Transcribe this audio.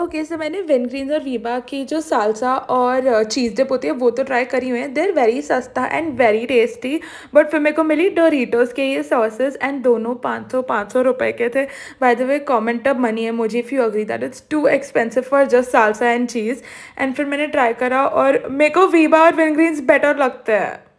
okay okay, सो so मैंने विनग्रीन और वीबा की जो सालसा और चीज़ uh, डिप होती है वो तो ट्राई करी हुई है देर वेरी सस्ता एंड वेरी टेस्टी बट फिर मेरे को मिली डोरीटोज के ये सॉसेस एंड दोनों पाँच सौ पाँच सौ रुपए के थे बाय द वे कॉमेंट अब मनी है मुझे if you agree that it's too expensive for just salsa and cheese एंड फिर मैंने ट्राई करा और मेरे को वीबा और विनग्रीन्स बेटर लगते हैं